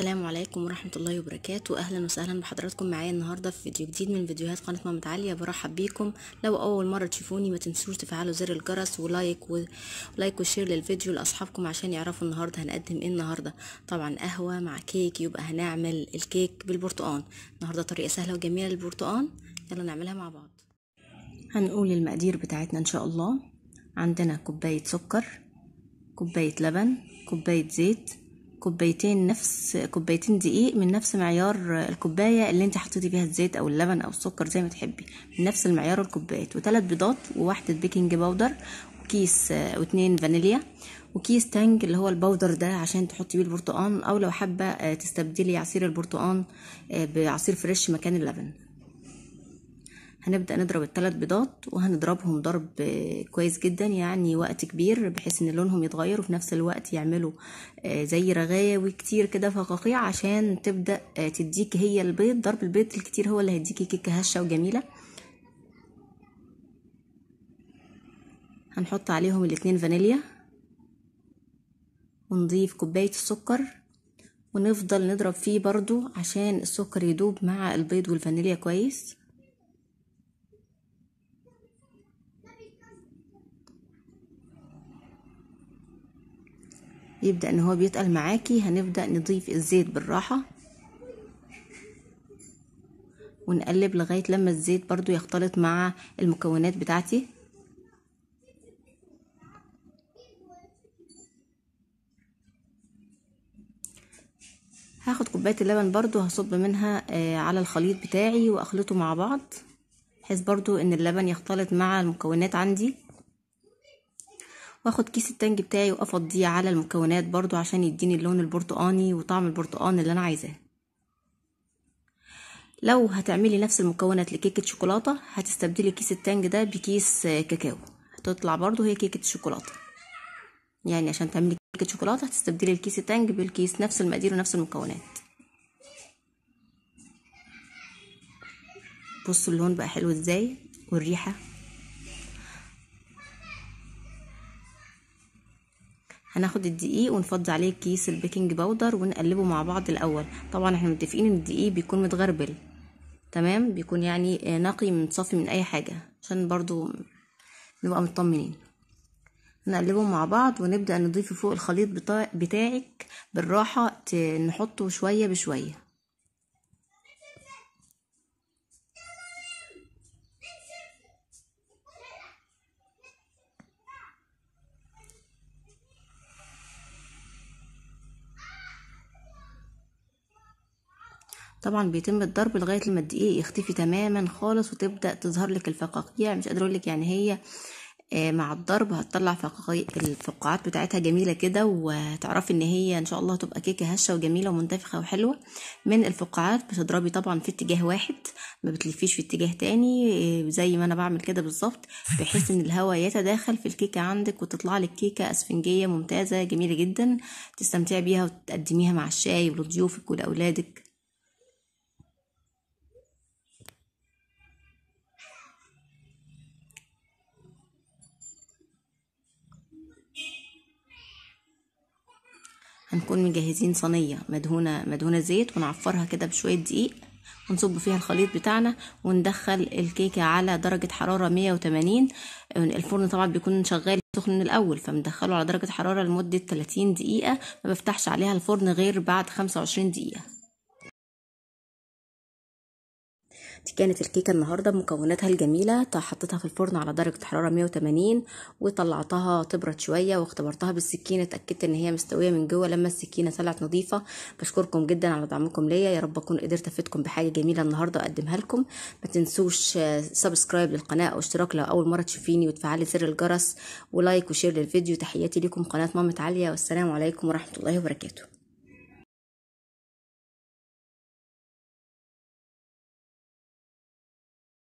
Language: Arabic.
السلام عليكم ورحمة الله وبركاته أهلا وسهلا بحضراتكم معايا النهاردة في فيديو جديد من فيديوهات قناة مامة عالية برحب بيكم لو أول مرة تشوفوني ما تنسوش تفعلوا زر الجرس ولايك ولايك وشير للفيديو لأصحابكم عشان يعرفوا النهاردة هنقدم إيه النهاردة طبعا قهوة مع كيك يبقى هنعمل الكيك بالبرتقان النهاردة طريقة سهلة وجميلة للبرتقان يلا نعملها مع بعض هنقول المقادير بتاعتنا إن شاء الله عندنا كوباية سكر كوباية لبن كوباية زيت كوبايتين نفس كوبايتين دقيق من نفس معيار الكوبايه اللي انت حطيتي فيها الزيت او اللبن او السكر زي ما تحبي من نفس المعيار الكوبايات وثلاث بيضات وواحده بيكنج باودر وكيس آه، واتنين فانيليا وكيس تانج اللي هو البودر ده عشان تحطي بيه البرتقان او لو حابه آه، تستبدلي عصير البرتقان آه، بعصير فريش مكان اللبن هنبدأ نضرب الثلاث بيضات وهنضربهم ضرب كويس جدا يعني وقت كبير بحيث ان لونهم يتغير وفي نفس الوقت يعملوا آه، زي رغاوي كتير كده فقاقيع عشان تبدأ آه، تديك هي البيض ضرب البيض الكتير هو اللي هيديكي كيكة هشة وجميلة هنحط عليهم الاتنين فانيليا ونضيف كوباية السكر ونفضل نضرب فيه برضو عشان السكر يدوب مع البيض والفانيليا كويس يبدأ ان هو بيتقل معاكي هنبدأ نضيف الزيت بالراحة ونقلب لغاية لما الزيت برضو يختلط مع المكونات بتاعتي هاخد كوباية اللبن برضو هصب منها آه، على الخليط بتاعي واخلطه مع بعض بحيث برضو ان اللبن يختلط مع المكونات عندي واخد كيس التانج بتاعي وافضيه على المكونات برضو عشان يديني اللون البرتقاني وطعم البرتقان اللي انا عايزاه لو هتعملي نفس المكونات لكيكه شوكولاته هتستبدلي كيس التانج ده بكيس كاكاو هتطلع برضو هي كيكه شوكولاتة يعني عشان تعملي كيكه شوكولاته هتستبدلي الكيس التانج بالكيس نفس المقادير ونفس المكونات بصوا اللون بقى حلو ازاي والريحه هناخد الدقيق ونفضي عليه كيس البيكنج باودر ونقلبه مع بعض الاول طبعا احنا متفقين ان الدقيق بيكون متغربل تمام بيكون يعني نقي من صافي من اي حاجه عشان برضو نبقى مطمنين نقلبهم مع بعض ونبدا نضيف فوق الخليط بتاعك بالراحه نحطه شويه بشويه طبعا بيتم الضرب لغايه لما الدقيق يختفي تماما خالص وتبدا تظهر لك الفقاقيع يعني مش قادره اقول لك يعني هي آه، مع الضرب هتطلع الفقاعات بتاعتها جميله كده وهتعرفي ان هي ان شاء الله هتبقى كيكه هشه وجميله ومنتفخه وحلوه من الفقاعات بتضربي طبعا في اتجاه واحد ما بتلفيش في اتجاه تاني آه، زي ما انا بعمل كده بالظبط بحيث ان الهواء يتداخل في الكيكه عندك وتطلع لك كيكه اسفنجيه ممتازه جميله جدا تستمتعي بيها وتقدميها مع الشاي ولضيوفك ولاولادك هنكون مجهزين صينيه مدهونه مدهونه زيت ونعفرها كده بشويه دقيق ونصب فيها الخليط بتاعنا وندخل الكيكه على درجه حراره 180 الفرن طبعا بيكون شغال سخن من الاول فمدخله على درجه حراره لمده 30 دقيقه ما بفتحش عليها الفرن غير بعد 25 دقيقه دي كانت الكيكه النهارده بمكوناتها الجميله حطيتها في الفرن على درجه حراره 180 وطلعتها تبرد شويه واختبرتها بالسكينه اتاكدت ان هي مستويه من جوه لما السكينه طلعت نظيفه بشكركم جدا على دعمكم ليا يا رب اكون قدرت افيدكم بحاجه جميله النهارده اقدمها لكم ما تنسوش سبسكرايب آه، للقناه او اشتراك لو اول مره تشوفيني وتفعلي زر الجرس ولايك وشير للفيديو تحياتي ليكم قناه مامة عاليه والسلام عليكم ورحمه الله وبركاته